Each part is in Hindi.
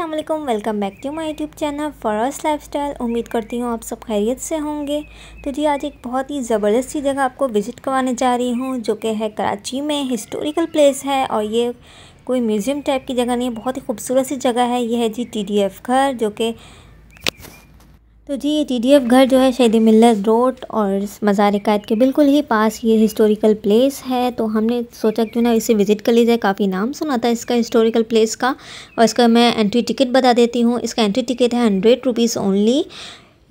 Aslam welcome back to my YouTube channel lifestyle उम्मीद करती हूँ आप सब खैरियत से होंगे तो जी आज एक बहुत ही ज़बरदस्त सी जगह आपको विज़िट करवाने जा रही हूँ जो कि है कराची में हिस्टोरिकल प्लेस है और ये कोई म्यूज़ियम टाइप की जगह नहीं है बहुत ही खूबसूरत सी जगह है यह है जी टी घर जो कि तो जी ये टी घर जो है शहीद मिल्लत रोड और मज़ार क़ैद के बिल्कुल ही पास ये हिस्टोरिकल प्लेस है तो हमने सोचा क्यों ना इसे विज़िट कर ली जाए काफ़ी नाम सुना था इसका हिस्टोरिकल प्लेस का और इसका मैं एंट्री टिकट बता देती हूँ इसका एंट्री टिकट है हंड्रेड रुपीज़ ओनली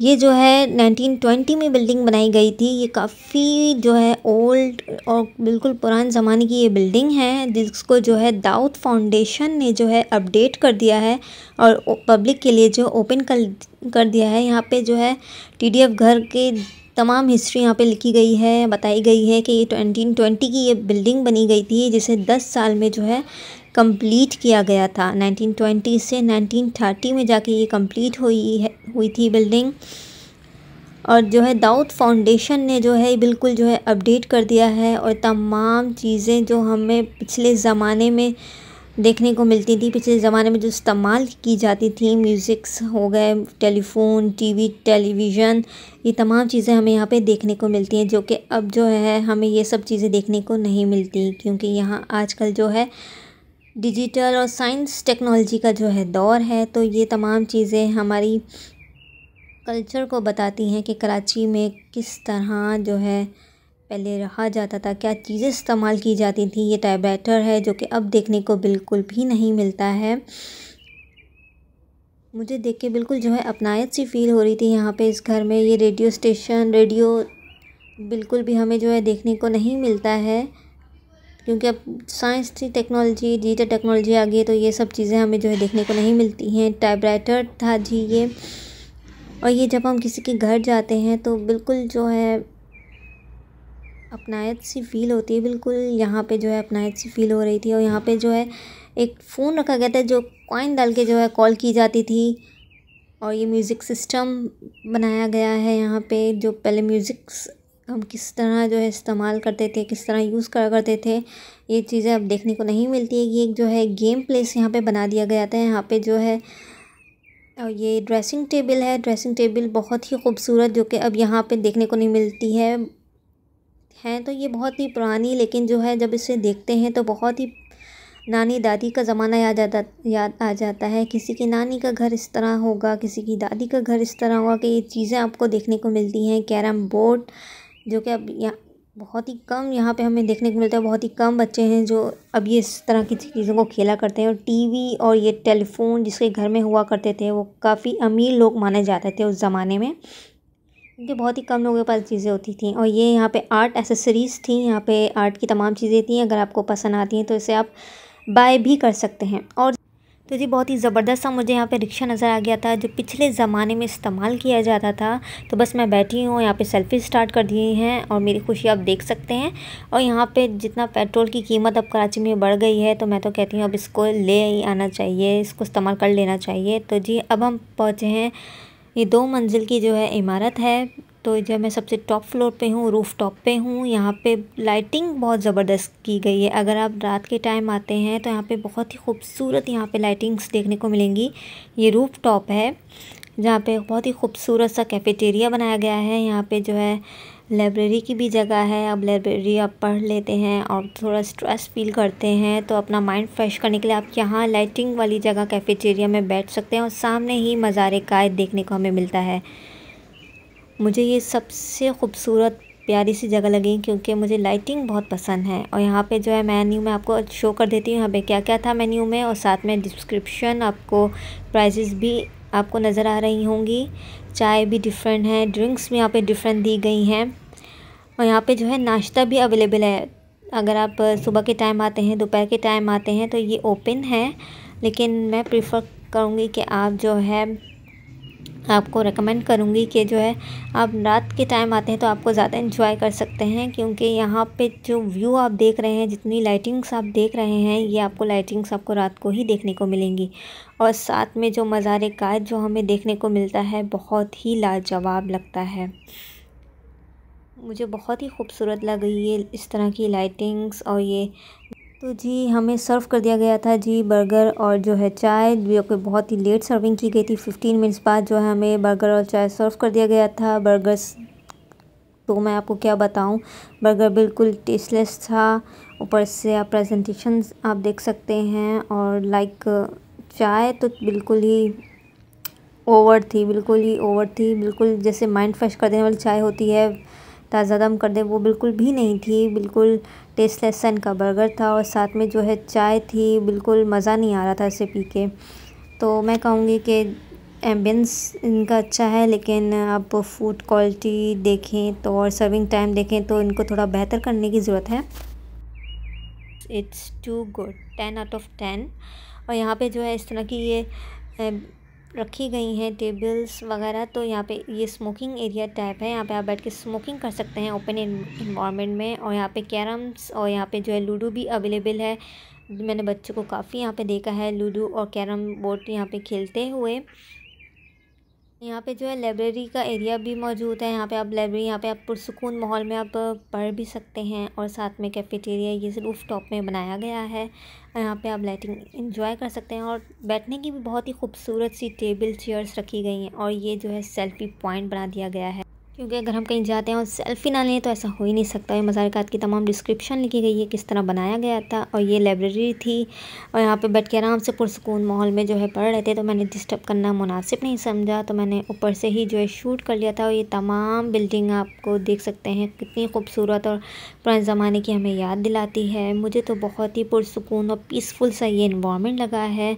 ये जो है 1920 में बिल्डिंग बनाई गई थी ये काफ़ी जो है ओल्ड और बिल्कुल पुराने ज़माने की ये बिल्डिंग है जिसको जो है दाऊद फाउंडेशन ने जो है अपडेट कर दिया है और पब्लिक के लिए जो ओपन कर कर दिया है यहाँ पे जो है टीडीएफ घर के तमाम हिस्ट्री यहाँ पे लिखी गई है बताई गई है कि ये ट्वेंटी की ये बिल्डिंग बनी गई थी जिसे दस साल में जो है कंप्लीट किया गया था 1920 से 1930 में जाके ये कंप्लीट हुई है हुई थी बिल्डिंग और जो है दाऊद फाउंडेशन ने जो है बिल्कुल जो है अपडेट कर दिया है और तमाम चीज़ें जो हमें पिछले ज़माने में देखने को मिलती थी पिछले ज़माने में जो इस्तेमाल की जाती थी म्यूज़िक्स हो गए टेलीफोन टीवी टेलीविज़न ये तमाम चीज़ें हमें यहाँ पे देखने को मिलती हैं जो कि अब जो है हमें ये सब चीज़ें देखने को नहीं मिलती क्योंकि यहाँ आजकल जो है डिजिटल और साइंस टेक्नोलॉजी का जो है दौर है तो ये तमाम चीज़ें हमारी कल्चर को बताती हैं कि कराची में किस तरह जो है पहले रहा जाता था क्या चीज़ें इस्तेमाल की जाती थी ये टाइपराइटर है जो कि अब देखने को बिल्कुल भी नहीं मिलता है मुझे देख के बिल्कुल जो है अपनायत सी फील हो रही थी यहाँ पे इस घर में ये रेडियो स्टेशन रेडियो बिल्कुल भी हमें जो है देखने को नहीं मिलता है क्योंकि अब साइंस थी टेक्नोलॉजी डिजिटल टेक्नोलॉजी आ गई तो ये सब चीज़ें हमें जो है देखने को नहीं मिलती हैं टाइप था जी ये और ये जब हम किसी के घर जाते हैं तो बिल्कुल जो है अपनायत सी फील होती है बिल्कुल यहाँ पे जो है अपनायत सी फील हो रही थी और यहाँ पे जो है एक फ़ोन रखा गया था जो कॉइन डाल के जो है कॉल की जाती थी और ये म्यूज़िक सिस्टम बनाया गया है यहाँ पे जो पहले म्यूज़िक हम किस तरह जो है इस्तेमाल करते थे किस तरह यूज़ करा करते थे ये चीज़ें अब देखने को नहीं मिलती है ये एक जो है गेम प्लेस यहाँ पे बना दिया गया था यहाँ पे जो है और ये ड्रेसिंग टेबल है ड्रेसिंग टेबल बहुत ही खूबसूरत जो कि अब यहाँ पे देखने को नहीं मिलती है हैं तो ये बहुत ही पुरानी लेकिन जो है जब इसे देखते हैं तो बहुत ही नानी दादी का ज़माना याद आता याद आ जाता है किसी की नानी का घर इस तरह होगा किसी की दादी का घर इस तरह होगा कि ये चीज़ें आपको देखने को मिलती हैं कैरम बोर्ड जो कि अब यहाँ बहुत ही कम यहाँ पे हमें देखने को मिलता है बहुत ही कम बच्चे हैं जो अब ये इस तरह की चीज़ों को खेला करते हैं और टीवी और ये टेलीफोन जिसके घर में हुआ करते थे वो काफ़ी अमीर लोग माने जाते थे उस ज़माने में क्योंकि बहुत ही कम लोगों के पास चीज़ें होती थी और ये यहाँ पे आर्ट एसेसरीज़ थी यहाँ पे आर्ट की तमाम चीज़ें थी अगर आपको पसंद आती हैं तो इसे आप बाय भी कर सकते हैं और तो जी बहुत ही ज़बरदस्त सा मुझे यहाँ पे रिक्शा नज़र आ गया था जो पिछले ज़माने में इस्तेमाल किया जाता था तो बस मैं बैठी हूँ यहाँ पे सेल्फी स्टार्ट कर दिए हैं और मेरी खुशी आप देख सकते हैं और यहाँ पे जितना पेट्रोल की कीमत अब कराची में बढ़ गई है तो मैं तो कहती हूँ अब इसको ले आना चाहिए इसको इस्तेमाल कर लेना चाहिए तो जी अब हम पहुँचे हैं ये दो मंजिल की जो है इमारत है तो जब मैं सबसे टॉप फ्लोर पे हूँ रूफ़ टॉप पे हूँ यहाँ पे लाइटिंग बहुत ज़बरदस्त की गई है अगर आप रात के टाइम आते हैं तो यहाँ पे बहुत ही खूबसूरत यहाँ पे लाइटिंग्स देखने को मिलेंगी ये रूफ़ टॉप है जहाँ पे बहुत ही खूबसूरत सा कैफेटेरिया बनाया गया है यहाँ पर जो है लाइब्रेरी की भी जगह है अब लाइब्रेरी आप पढ़ लेते हैं और थोड़ा स्ट्रेस फील करते हैं तो अपना माइंड फ्रेश करने के लिए आप यहाँ लाइटिंग वाली जगह कैफेटेरिया में बैठ सकते हैं और सामने ही मज़ार कायद देखने को हमें मिलता है मुझे ये सबसे खूबसूरत प्यारी सी जगह लगी क्योंकि मुझे लाइटिंग बहुत पसंद है और यहाँ पे जो है मेन्यू मैं आपको शो कर देती हूँ यहाँ पे क्या क्या था मेन्यू में और साथ में डिस्क्रिप्शन आपको प्राइजेस भी आपको नज़र आ रही होंगी चाय भी डिफरेंट है ड्रिंक्स भी यहाँ पे डिफरेंट दी गई हैं और यहाँ पे जो है नाश्ता भी अवेलेबल है अगर आप सुबह के टाइम आते हैं दोपहर के टाइम आते हैं तो ये ओपन है लेकिन मैं प्रीफर करूँगी कि आप जो है आपको रेकमेंड करूँगी कि जो है आप रात के टाइम आते हैं तो आपको ज़्यादा इन्जॉय कर सकते हैं क्योंकि यहाँ पे जो व्यू आप देख रहे हैं जितनी लाइटिंग्स आप देख रहे हैं ये आपको लाइटिंग्स आपको रात को ही देखने को मिलेंगी और साथ में जो मज़ार कायद जो हमें देखने को मिलता है बहुत ही लाजवाब लगता है मुझे बहुत ही खूबसूरत लग रही ये इस तरह की लाइटिंग्स और ये तो जी हमें सर्व कर दिया गया था जी बर्गर और जो है चाय जो कि बहुत ही लेट सर्विंग की गई थी फिफ्टीन मिनट्स बाद जो है हमें बर्गर और चाय सर्व कर दिया गया था बर्गर्स तो मैं आपको क्या बताऊं बर्गर बिल्कुल टेस्टलेस था ऊपर से आप प्रेजेंटेशन आप देख सकते हैं और लाइक चाय तो बिल्कुल ही ओवर थी बिल्कुल ही ओवर थी बिल्कुल जैसे माइंड फ्रेश कर देने वाली चाय होती है ताज़ा दम कर दें वो बिल्कुल भी नहीं थी बिल्कुल टेस्टलेस सन का बर्गर था और साथ में जो है चाय थी बिल्कुल मज़ा नहीं आ रहा था इसे पी के तो मैं कहूँगी कि एम्बियंस इनका अच्छा है लेकिन आप फूड क्वालिटी देखें तो और सर्विंग टाइम देखें तो इनको थोड़ा बेहतर करने की ज़रूरत है it's too good ten out of ten और यहाँ पे जो है इस तरह की ये रखी गई हैं टेबल्स वगैरह तो यहाँ पे ये स्मोकिंग एरिया टाइप है यहाँ पे आप बैठ के स्मोकिंग कर सकते हैं ओपन इन्वामेंट में और यहाँ पे कैरम्स और यहाँ पे जो है लूडो भी अवेलेबल है मैंने बच्चों को काफ़ी यहाँ पे देखा है लूडो और कैरम बोर्ड यहाँ पे खेलते हुए यहाँ पे जो है लाइब्रेरी का एरिया भी मौजूद है यहाँ पे आप लाइब्रेरी यहाँ पे आप पुरसकून माहौल में आप पढ़ भी सकते हैं और साथ में कैफेटेरिया ये रूफ टॉप में बनाया गया है यहाँ पे आप लाइटिंग इंजॉय कर सकते हैं और बैठने की भी बहुत ही खूबसूरत सी टेबल चेयर्स रखी गई हैं और ये जो है सेल्फी पॉइंट बना दिया गया है क्योंकि अगर हम कहीं जाते हैं और सेल्फ़ी ना लें तो ऐसा हो ही नहीं सकता है मज़ारक़ात की तमाम डिस्क्रिप्शन लिखी गई है किस तरह बनाया गया था और ये लाइब्रेरी थी और यहाँ पे बैठ के आराम से पुरसकून माहौल में जो है पढ़ रहे थे तो मैंने डिस्टर्ब करना मुनासिब नहीं समझा तो मैंने ऊपर से ही जो है शूट कर लिया था और ये तमाम बिल्डिंग आपको देख सकते हैं कितनी खूबसूरत और पुराने ज़माने की हमें याद दिलाती है मुझे तो बहुत ही पुरसकून और पीसफुल सा ये इन्वामेंट लगा है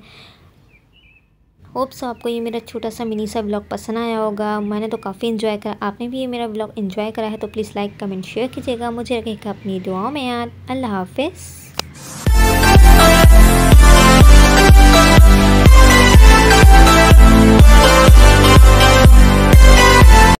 होप्स आपको ये मेरा छोटा सा मिनी सा ब्लॉग पसंद आया होगा मैंने तो काफ़ी इन्जॉय करा आपने भी ये मेरा ब्लॉग इन्जॉय करा है तो प्लीज़ लाइक कमेंट शेयर कीजिएगा मुझे रखेगा अपनी दुआओं में याद अल्लाह हाफिज़